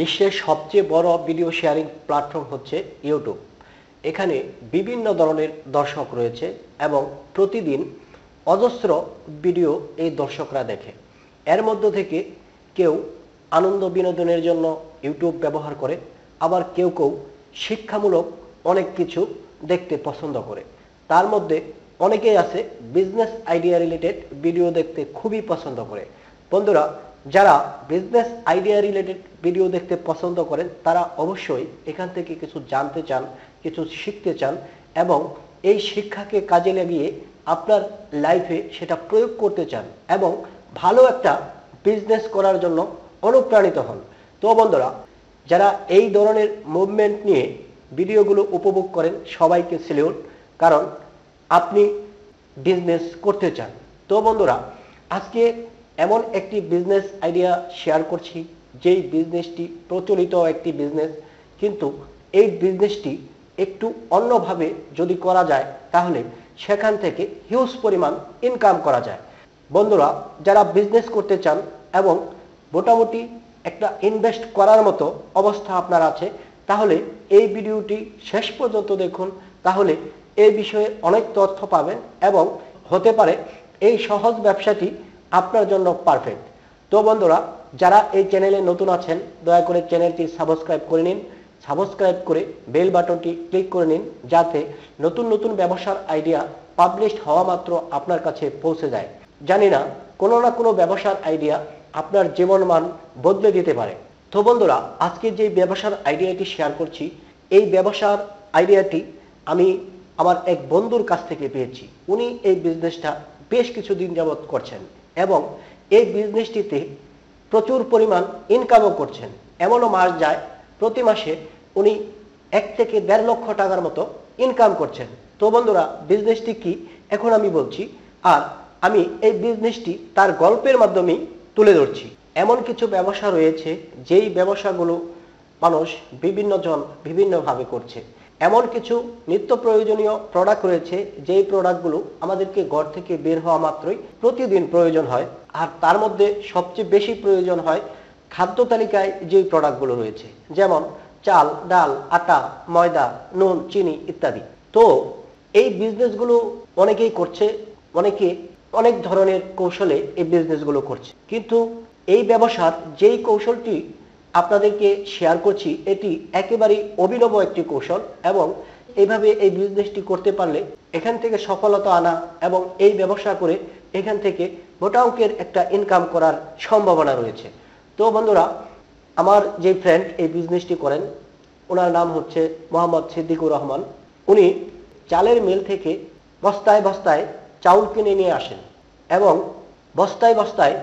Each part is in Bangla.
বিশ্বের সবচেয়ে বড় ভিডিও শেয়ারিং প্ল্যাটফর্ম হচ্ছে ইউটিউব এখানে বিভিন্ন ধরনের দর্শক রয়েছে এবং প্রতিদিন অজস্র ভিডিও এই দর্শকরা দেখে এর মধ্য থেকে কেউ আনন্দ বিনোদনের জন্য ইউটিউব ব্যবহার করে আবার কেউ কেউ শিক্ষামূলক অনেক কিছু দেখতে পছন্দ করে তার মধ্যে অনেকেই আছে বিজনেস আইডিয়া রিলেটেড ভিডিও দেখতে খুবই পছন্দ করে বন্ধুরা যারা বিজনেস আইডিয়া রিলেটেড ভিডিও দেখতে পছন্দ করেন তারা অবশ্যই এখান থেকে কিছু জানতে চান কিছু শিখতে চান এবং এই শিক্ষাকে কাজে লাগিয়ে আপনার লাইফে সেটা প্রয়োগ করতে চান এবং ভালো একটা বিজনেস করার জন্য অনুপ্রাণিত হন তো বন্ধুরা যারা এই ধরনের মুভমেন্ট নিয়ে ভিডিওগুলো উপভোগ করেন সবাইকে সিলিউট কারণ আপনি বিজনেস করতে চান তো বন্ধুরা আজকে এমন একটি বিজনেস আইডিয়া শেয়ার করছি যেই বিজনেসটি প্রচলিত একটি বিজনেস কিন্তু এই বিজনেসটি একটু অন্যভাবে যদি করা যায় তাহলে সেখান থেকে হিউজ পরিমাণ ইনকাম করা যায় বন্ধুরা যারা বিজনেস করতে চান এবং মোটামুটি একটা ইনভেস্ট করার মতো অবস্থা আপনার আছে তাহলে এই ভিডিওটি শেষ পর্যন্ত দেখুন তাহলে এই বিষয়ে অনেক তথ্য পাবেন এবং হতে পারে এই সহজ ব্যবসাটি আপনার জন্য পারফেক্ট তো বন্ধুরা যারা এই চ্যানেলে নতুন আছেন দয়া করে চ্যানেলটি সাবস্ক্রাইব করে নিন সাবস্ক্রাইব করে বেল বাটনটি ক্লিক করে নিন যাতে নতুন নতুন ব্যবসার আইডিয়া পাবলিশড হওয়া মাত্র আপনার কাছে পৌঁছে যায় জানি না কোনো না কোনো ব্যবসার আইডিয়া আপনার জীবন মান বদলে দিতে পারে তো বন্ধুরা আজকে যে ব্যবসার আইডিয়াটি শেয়ার করছি এই ব্যবসার আইডিয়াটি আমি আমার এক বন্ধুর কাছ থেকে পেয়েছি উনি এই বিজনেসটা বেশ কিছুদিন যাবৎ করছেন এবং এই বিজনেসটিতে প্রচুর পরিমাণ ইনকামও করছেন এমনও মাস যায় প্রতি মাসে উনি এক থেকে দেড় লক্ষ টাকার মতো ইনকাম করছেন তো বন্ধুরা বিজনেসটি কি এখন আমি বলছি আর আমি এই বিজনেসটি তার গল্পের মাধ্যমেই তুলে ধরছি এমন কিছু ব্যবসা রয়েছে যেই ব্যবসাগুলো মানুষ বিভিন্ন জন বিভিন্নভাবে করছে এমন কিছু নিত্য প্রয়োজনীয় প্রোডাক্ট রয়েছে যেই প্রোডাক্টগুলো আমাদেরকে ঘর থেকে বের হওয়া মাত্রই প্রতিদিন প্রয়োজন হয় আর তার মধ্যে সবচেয়ে বেশি প্রয়োজন হয় খাদ্য তালিকায় যেই প্রোডাক্টগুলো রয়েছে যেমন চাল ডাল আটা ময়দা নুন চিনি ইত্যাদি তো এই বিজনেসগুলো অনেকেই করছে অনেকে অনেক ধরনের কৌশলে এই বিজনেসগুলো করছে কিন্তু এই ব্যবসার যেই কৌশলটি আপনাদেরকে শেয়ার করছি এটি একেবারেই অভিনব একটি কৌশল এবং এইভাবে এই বিজনেসটি করতে পারলে এখান থেকে সফলতা আনা এবং এই ব্যবসা করে এখান থেকে মোটা অঙ্কের একটা ইনকাম করার সম্ভাবনা রয়েছে তো বন্ধুরা আমার যে ফ্রেন্ড এই বিজনেসটি করেন ওনার নাম হচ্ছে মোহাম্মদ সিদ্দিকুর রহমান উনি চালের মিল থেকে বস্তায় বস্তায় চাউল কিনে নিয়ে আসেন এবং বস্তায় বস্তায়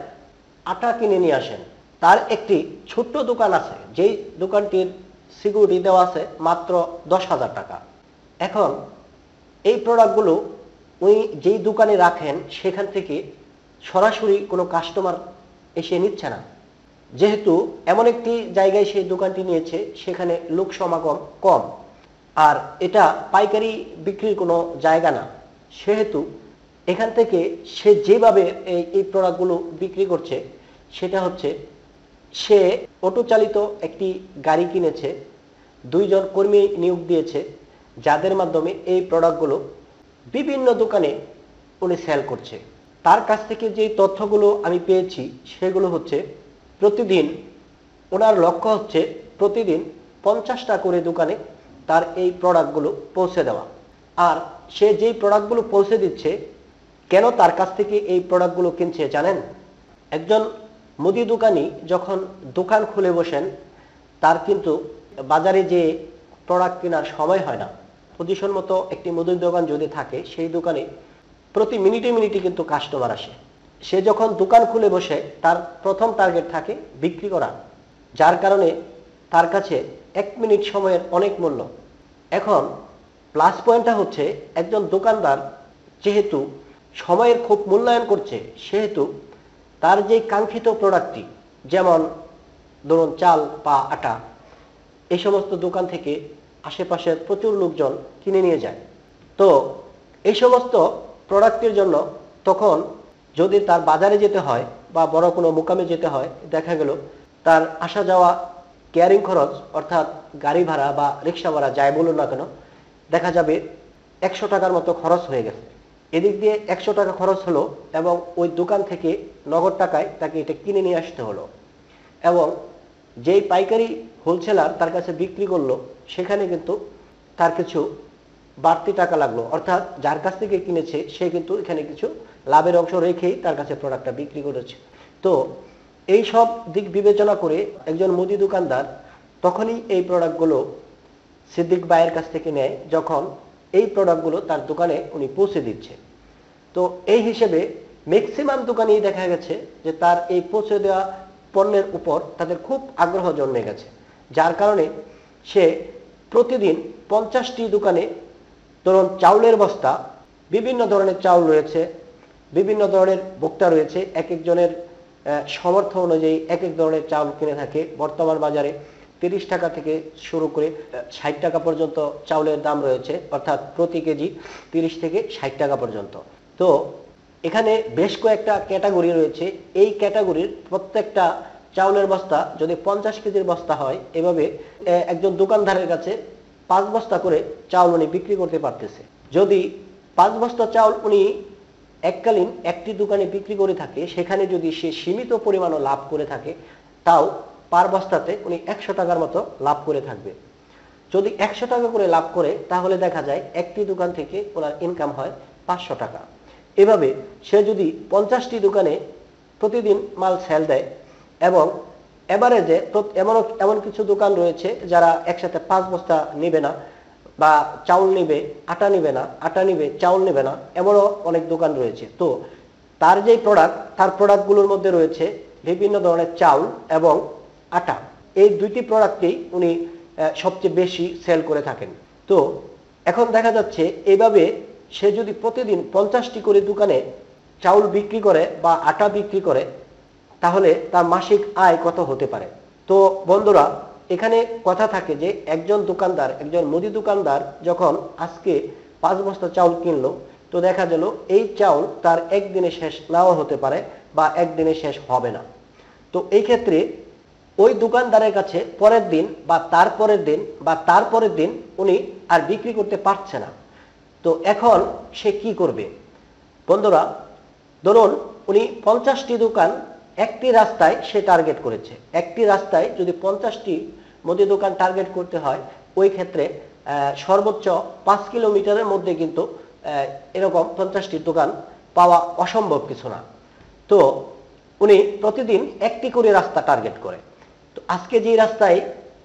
আটা কিনে নিয়ে আসেন তার একটি ছোট্ট দোকান আছে যেই দোকানটির সিকিউরিটি দেওয়া আছে মাত্র দশ হাজার টাকা এখন এই প্রোডাক্টগুলো উনি যেই দোকানে রাখেন সেখান থেকে সরাসরি কোনো কাস্টমার এসে নিচ্ছে না যেহেতু এমন একটি জায়গায় সেই দোকানটি নিয়েছে সেখানে লোক সমাগম কম আর এটা পাইকারি বিক্রির কোনো জায়গা না সেহেতু এখান থেকে সে যেভাবে এই প্রোডাক্টগুলো বিক্রি করছে সেটা হচ্ছে সে অটো চালিত একটি গাড়ি কিনেছে দুইজন কর্মী নিয়োগ দিয়েছে যাদের মাধ্যমে এই প্রোডাক্টগুলো বিভিন্ন দোকানে উনি সেল করছে তার কাছ থেকে যে তথ্যগুলো আমি পেয়েছি সেগুলো হচ্ছে প্রতিদিন ওনার লক্ষ্য হচ্ছে প্রতিদিন পঞ্চাশটা করে দোকানে তার এই প্রোডাক্টগুলো পৌঁছে দেওয়া আর সে যেই প্রোডাক্টগুলো পৌঁছে দিচ্ছে কেন তার কাছ থেকে এই প্রোডাক্টগুলো কিনছে জানেন একজন মুদি দোকানি যখন দোকান খুলে বসেন তার কিন্তু বাজারে যে প্রোডাক্ট কেনার সময় হয় না পজিশন মতো একটি মুদির দোকান যদি থাকে সেই দোকানে প্রতি মিনিটে মিনিটে কিন্তু কাস্টমার আসে সে যখন দোকান খুলে বসে তার প্রথম টার্গেট থাকে বিক্রি করা যার কারণে তার কাছে এক মিনিট সময়ের অনেক মূল্য এখন প্লাস পয়েন্টটা হচ্ছে একজন দোকানদার যেহেতু সময়ের খুব মূল্যায়ন করছে সেহেতু তার যে কাঙ্ক্ষিত প্রোডাক্টটি যেমন ধরুন চাল পা আটা এই সমস্ত দোকান থেকে আশেপাশের প্রচুর লোকজন কিনে নিয়ে যায় তো এই সমস্ত প্রোডাক্টের জন্য তখন যদি তার বাজারে যেতে হয় বা বড় কোনো মোকামে যেতে হয় দেখা গেল তার আসা যাওয়া কেয়ারিং খরচ অর্থাৎ গাড়ি ভাড়া বা রিক্সা ভাড়া যায় বলুন না কেন দেখা যাবে একশো টাকার মতো খরচ হয়ে গেছে এদিক দিয়ে একশো টাকা খরচ হলো এবং ওই দোকান থেকে নগদ টাকায় তাকে এটা কিনে নিয়ে আসতে হলো এবং যেই পাইকারি হোলসেলার তার কাছে বিক্রি করলো সেখানে কিন্তু তার কিছু বাড়তি টাকা লাগলো অর্থাৎ যার কাছ থেকে কিনেছে সে কিন্তু এখানে কিছু লাভের অংশ রেখেই তার কাছে প্রোডাক্টটা বিক্রি করেছে তো এই সব দিক বিবেচনা করে একজন মুদি দোকানদার তখনই এই প্রোডাক্টগুলো সিদ্দিক বায়ের কাছ থেকে নেয় যখন এই প্রোডাক্টগুলো তার দোকানে উনি পৌঁছে দিচ্ছে তো এই হিসেবে ম্যাক্সিমাম দোকানেই দেখা গেছে যে তার এই পৌঁছে দেওয়া পণ্যের উপর তাদের খুব আগ্রহ জন্মে গেছে যার কারণে সে প্রতিদিন পঞ্চাশটি দোকানে ধরুন চাউলের বস্তা বিভিন্ন ধরনের চাউল রয়েছে বিভিন্ন ধরনের ভোক্তা রয়েছে এক একজনের সমর্থ অনুযায়ী এক এক ধরনের চাউল কিনে থাকে বর্তমান বাজারে তিরিশ টাকা থেকে শুরু করে ষাট টাকা পর্যন্ত চাউলের দাম রয়েছে অর্থাৎ প্রতি কেজি তিরিশ থেকে ষাট টাকা পর্যন্ত তো এখানে বেশ কয়েকটা ক্যাটাগরি রয়েছে এই ক্যাটাগরির প্রত্যেকটা চাউলের বস্তা যদি পঞ্চাশ কেজির বস্তা হয় এভাবে একজন দোকানদারের কাছে পাঁচ বস্তা করে চাউল উনি বিক্রি করতে পারতেছে যদি পাঁচ বস্তা চাউল উনি এককালীন একটি দোকানে বিক্রি করে থাকে সেখানে যদি সে সীমিত পরিমাণও লাভ করে থাকে তাও পার বস্তাতে উনি একশো টাকার মতো লাভ করে থাকবে যদি একশো টাকা করে লাভ করে তাহলে দেখা যায় একটি দোকান থেকে ওনার ইনকাম হয় পাঁচশো টাকা এভাবে সে যদি পঞ্চাশটি দোকানে প্রতিদিন মাল সেল দেয় এবং এভারেজে এমন এমন কিছু দোকান রয়েছে যারা একসাথে পাঁচ বস্তা নেবে না বা চাউল নেবে আটা নেবে না আটা নেবে চাউল নেবে না এমনও অনেক দোকান রয়েছে তো তার যে প্রোডাক্ট তার প্রোডাক্টগুলোর মধ্যে রয়েছে বিভিন্ন ধরনের চাউল এবং আটা এই দুইটি প্রোডাক্টেই উনি সবচেয়ে বেশি সেল করে থাকেন তো এখন দেখা যাচ্ছে এইভাবে সে যদি প্রতিদিন পঞ্চাশটি করে দোকানে চাউল বিক্রি করে বা আটা বিক্রি করে তাহলে তার মাসিক আয় কত হতে পারে তো বন্ধুরা এখানে কথা থাকে যে একজন দোকানদার একজন মুদি দোকানদার যখন আজকে পাঁচ বস্তা চাউল কিনলো তো দেখা গেল এই চাউল তার একদিনে শেষ নাও হতে পারে বা একদিনে শেষ হবে না তো এই ক্ষেত্রে ওই দোকানদারের কাছে পরের দিন বা তারপরের দিন বা তারপরের দিন উনি আর বিক্রি করতে পারছে না তো এখন সে কি করবে বন্ধুরা ধরুন উনি পঞ্চাশটি দোকান একটি রাস্তায় সে টার্গেট করেছে একটি রাস্তায় যদি পঞ্চাশটি মুদি দোকান টার্গেট করতে হয় ওই ক্ষেত্রে সর্বোচ্চ পাঁচ কিলোমিটারের মধ্যে কিন্তু এরকম পঞ্চাশটি দোকান পাওয়া অসম্ভব কিছু না তো উনি প্রতিদিন একটি করে রাস্তা টার্গেট করে আজকে যে রাস্তায়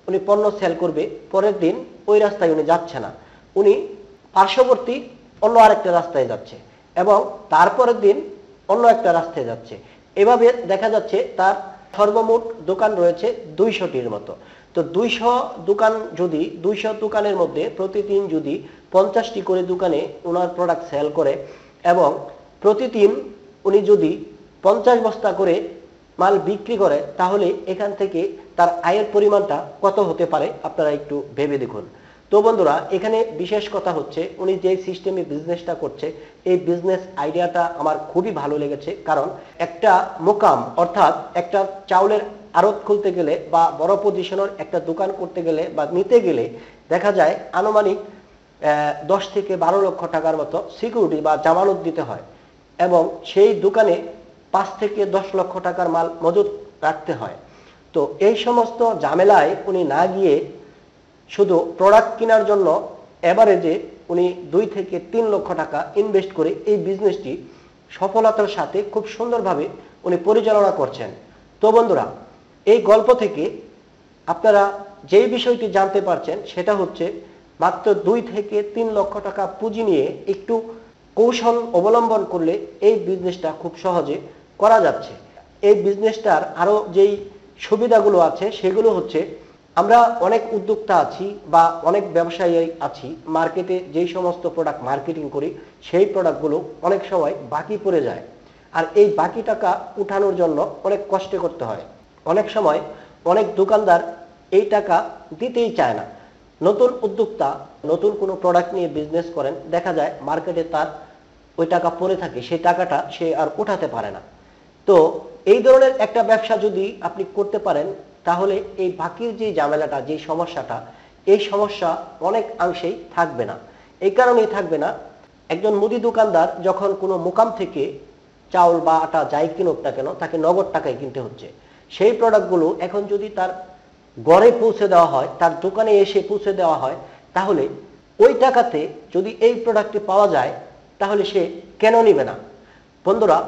উনি পণ্য সেল করবে পরের দিন ওই রাস্তায় উনি যাচ্ছে না উনি পার্শ্ববর্তী অন্য আরেকটা রাস্তায় যাচ্ছে এবং তারপরের দিন অন্য একটা রাস্তায় যাচ্ছে এভাবে দেখা যাচ্ছে তার সর্বমোট দোকান রয়েছে দুইশোটির মতো তো দুইশো দোকান যদি দুইশো দোকানের মধ্যে প্রতিদিন যদি পঞ্চাশটি করে দোকানে ওনার প্রোডাক্ট সেল করে এবং প্রতিদিন উনি যদি পঞ্চাশ বস্তা করে মাল বিক্রি করে তাহলে এখান থেকে তার আয়ের পরিমাণটা কত হতে পারে আপনারা একটু ভেবে দেখুন তো বন্ধুরা এখানে বিশেষ কথা হচ্ছে উনি যে সিস্টেমে বিজনেসটা করছে এই বিজনেস আইডিয়াটা আমার খুবই ভালো লেগেছে কারণ একটা মোকাম অর্থাৎ একটা চাউলের আড়ত খুলতে গেলে বা বড় পজিশনের একটা দোকান করতে গেলে বা নিতে গেলে দেখা যায় আনুমানিক দশ থেকে বারো লক্ষ টাকার মতো সিকিউরিটি বা জামানত দিতে হয় এবং সেই দোকানে পাঁচ থেকে দশ লক্ষ টাকার মাল মজুত রাখতে হয় তো এই সমস্ত ঝামেলায় উনি না গিয়ে শুধু প্রোডাক্ট কেনার জন্য এভারেজে উনি দুই থেকে তিন লক্ষ টাকা ইনভেস্ট করে এই বিজনেসটি সফলতার সাথে খুব সুন্দরভাবে উনি পরিচালনা করছেন তো বন্ধুরা এই গল্প থেকে আপনারা যেই বিষয়টি জানতে পারছেন সেটা হচ্ছে মাত্র দুই থেকে তিন লক্ষ টাকা পুঁজি নিয়ে একটু কৌশল অবলম্বন করলে এই বিজনেসটা খুব সহজে করা যাচ্ছে এই বিজনেসটার আরও যেই সুবিধাগুলো আছে সেগুলো হচ্ছে আমরা অনেক উদ্যোক্তা আছি বা অনেক ব্যবসায়ী আছি মার্কেটে যেই সমস্ত প্রোডাক্ট মার্কেটিং করি সেই প্রোডাক্টগুলো অনেক সময় বাকি পড়ে যায় আর এই বাকি টাকা উঠানোর জন্য অনেক কষ্ট করতে হয় অনেক সময় অনেক দোকানদার এই টাকা দিতেই চায় না নতুন উদ্যোক্তা নতুন কোনো প্রোডাক্ট নিয়ে বিজনেস করেন দেখা যায় মার্কেটে তার ওই টাকা পড়ে থাকে সেই টাকাটা সে আর উঠাতে পারে না তো এই ধরনের একটা ব্যবসা যদি আপনি করতে পারেন তাহলে এই বাকির যে ঝামেলাটা যে সমস্যাটা এই সমস্যা অনেক অংশেই থাকবে না এই কারণেই থাকবে না একজন মুদি দোকানদার যখন কোনো মোকাম থেকে চাউল বা আটা যাই কিনুক না কেন তাকে নগদ টাকায় কিনতে হচ্ছে সেই প্রোডাক্টগুলো এখন যদি তার গড়ে পৌঁছে দেওয়া হয় তার দোকানে এসে পৌঁছে দেওয়া হয় তাহলে ওই টাকাতে যদি এই প্রোডাক্টটি পাওয়া যায় তাহলে সে কেন নিবে না বন্ধুরা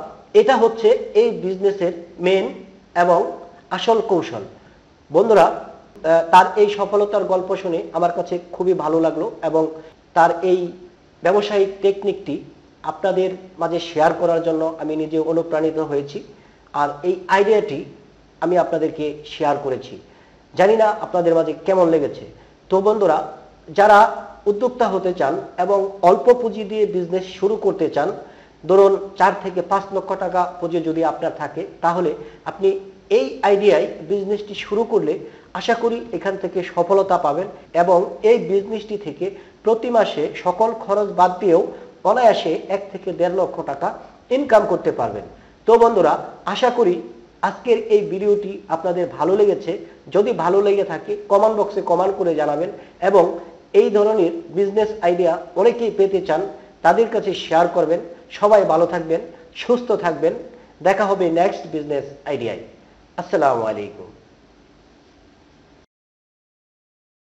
এটা হচ্ছে এই বিজনেসের মেন এবং আসল কৌশল বন্ধুরা তার এই সফলতার গল্প শুনে আমার কাছে খুবই ভালো লাগলো এবং তার এই ব্যবসায়িক টেকনিকটি আপনাদের মাঝে শেয়ার করার জন্য আমি নিজে অনুপ্রাণিত হয়েছি আর এই আইডিয়াটি আমি আপনাদেরকে শেয়ার করেছি জানি না আপনাদের মাঝে কেমন লেগেছে তো বন্ধুরা যারা উদ্যোক্তা হতে চান এবং অল্প পুঁজি দিয়ে বিজনেস শুরু করতে চান ধরুন চার থেকে পাঁচ লক্ষ টাকা পুঁজি যদি আপনার থাকে তাহলে আপনি এই আইডিয়ায় বিজনেসটি শুরু করলে আশা করি এখান থেকে সফলতা পাবেন এবং এই বিজনেসটি থেকে প্রতি মাসে সকল খরচ বাদ দিয়েও অনায়াসে এক থেকে দেড় লক্ষ টাকা ইনকাম করতে পারবেন তো বন্ধুরা আশা করি আজকের এই ভিডিওটি আপনাদের ভালো লেগেছে যদি ভালো লেগে থাকে কমেন্ট বক্সে কমেন্ট করে জানাবেন এবং এই ধরনের বিজনেস আইডিয়া অনেকেই পেতে চান তাদের কাছে শেয়ার করবেন সবাই ভালো থাকবেন সুস্থ থাকবেন দেখা হবে নেক্সট বিজনেস আইডিয়ায় আসসালামু আলাইকুম